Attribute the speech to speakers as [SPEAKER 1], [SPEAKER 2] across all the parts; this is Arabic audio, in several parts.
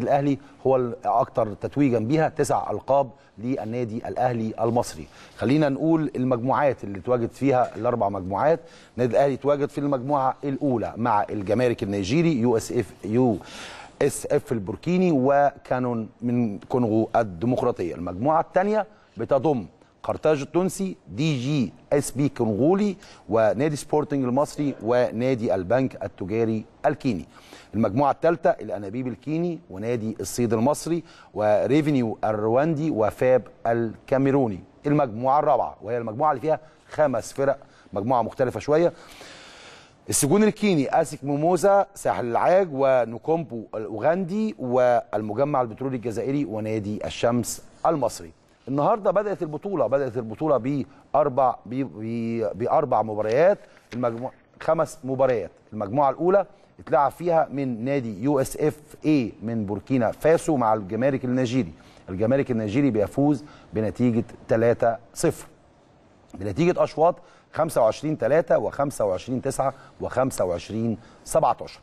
[SPEAKER 1] الاهلي هو الاكثر تتويجا بيها تسع القاب للنادي الاهلي المصري خلينا نقول المجموعات اللي تواجد فيها الاربع مجموعات النادي الاهلي تواجد في المجموعه الاولى مع الجمارك النيجيري يو اس اف يو اس اف البوركيني وكانون من كونغو الديمقراطيه المجموعه الثانيه بتضم قرطاج التونسي دي جي اس بي كونغولي ونادي سبورتنج المصري ونادي البنك التجاري الكيني المجموعه الثالثه الانابيب الكيني ونادي الصيد المصري وريفينيو الرواندي وفاب الكاميروني المجموعه الرابعه وهي المجموعه اللي فيها خمس فرق مجموعه مختلفه شويه السجون الكيني اسك موموزا ساحل العاج ونوكومبو الاوغندي والمجمع البترولي الجزائري ونادي الشمس المصري النهارده بدات البطوله بدات البطوله باربع باربع مباريات المجموع خمس مباريات المجموعه الاولى اتلعب فيها من نادي يو اس اف اي من بوركينا فاسو مع الجمارك النيجيري الجمارك النيجيري بيفوز بنتيجه 3 0 بنتيجه اشواط 25 3 و25 9 و25 17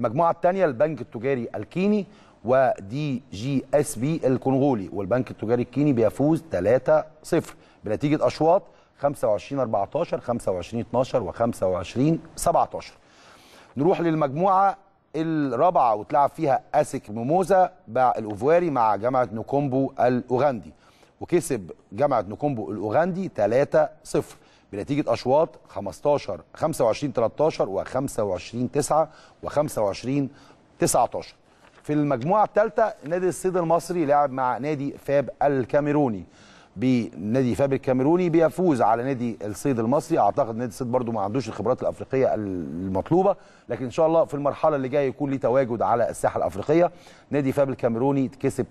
[SPEAKER 1] المجموعه الثانيه البنك التجاري الكيني ودي جي اس بي الكونغولي والبنك التجاري الكيني بيفوز 3-0 بنتيجه اشواط 25 14 25 12 و25 17 نروح للمجموعه الرابعه وتلعب فيها اسك ميموزا الاوفواري مع جامعه نوكومبو الاوغندي وكسب جامعه نوكومبو الاوغندي 3-0 بنتيجه اشواط 15 25 13 و25 9 و25 19 في المجموعه الثالثه نادي الصيد المصري لعب مع نادي فاب الكاميروني بنادي فاب الكاميروني بيفوز على نادي الصيد المصري اعتقد نادي الصيد برضو ما عندوش الخبرات الافريقيه المطلوبه لكن ان شاء الله في المرحله اللي جايه يكون ليه تواجد على الساحه الافريقيه نادي فاب الكاميروني كسب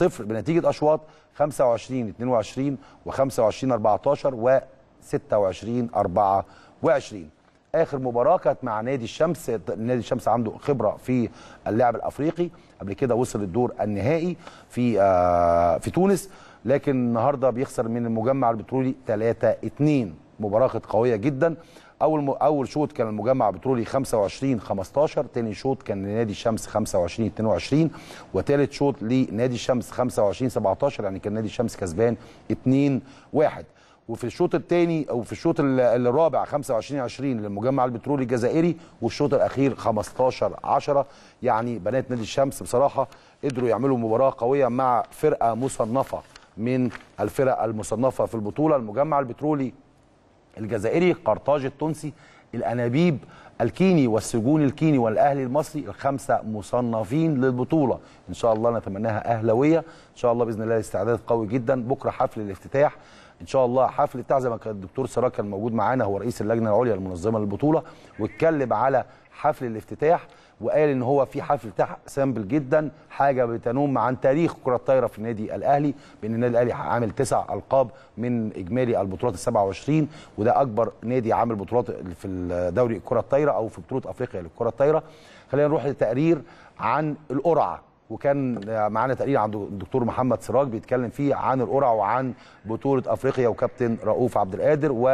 [SPEAKER 1] 3-0 بنتيجه اشواط 25 22 و25 14 و 26 24 اخر مباراه كانت مع نادي الشمس نادي الشمس عنده خبره في اللعب الافريقي قبل كده وصل الدور النهائي في آه في تونس لكن النهارده بيخسر من المجمع البترولي 3 2 مباراه كانت قويه جدا اول م... اول شوط كان المجمع بترولي 25 15 ثاني شوط كان لنادي الشمس 25 22 وتالت شوط لنادي الشمس 25 17 يعني كان نادي الشمس كسبان 2 1 وفي الشوط الثاني او في الشوط الرابع 25 20 للمجمع البترولي الجزائري والشوط الاخير 15 10 يعني بنات نادي الشمس بصراحه قدروا يعملوا مباراه قويه مع فرقه مصنفه من الفرق المصنفه في البطوله المجمع البترولي الجزائري قرطاج التونسي الانابيب الكيني والسجون الكيني والاهلي المصري الخمسه مصنفين للبطوله ان شاء الله نتمناها اهلاويه ان شاء الله باذن الله الاستعداد قوي جدا بكره حفل الافتتاح ان شاء الله حفله ما كان الدكتور سراج كان موجود معانا هو رئيس اللجنه العليا المنظمه للبطوله واتكلم على حفل الافتتاح وقال ان هو في حفل افتتاح سامبل جدا حاجه بتنوم عن تاريخ كره الطايره في النادي الاهلي بان النادي الاهلي عامل تسع القاب من اجمالي البطولات ال 27 وده اكبر نادي عامل بطولات في دوري الكره الطايره او في بطوله افريقيا للكره الطايره خلينا نروح لتقرير عن القرعه وكان معانا تقرير عند الدكتور محمد سراج بيتكلم فيه عن القرعه وعن بطوله افريقيا وكابتن رؤوف عبد القادر و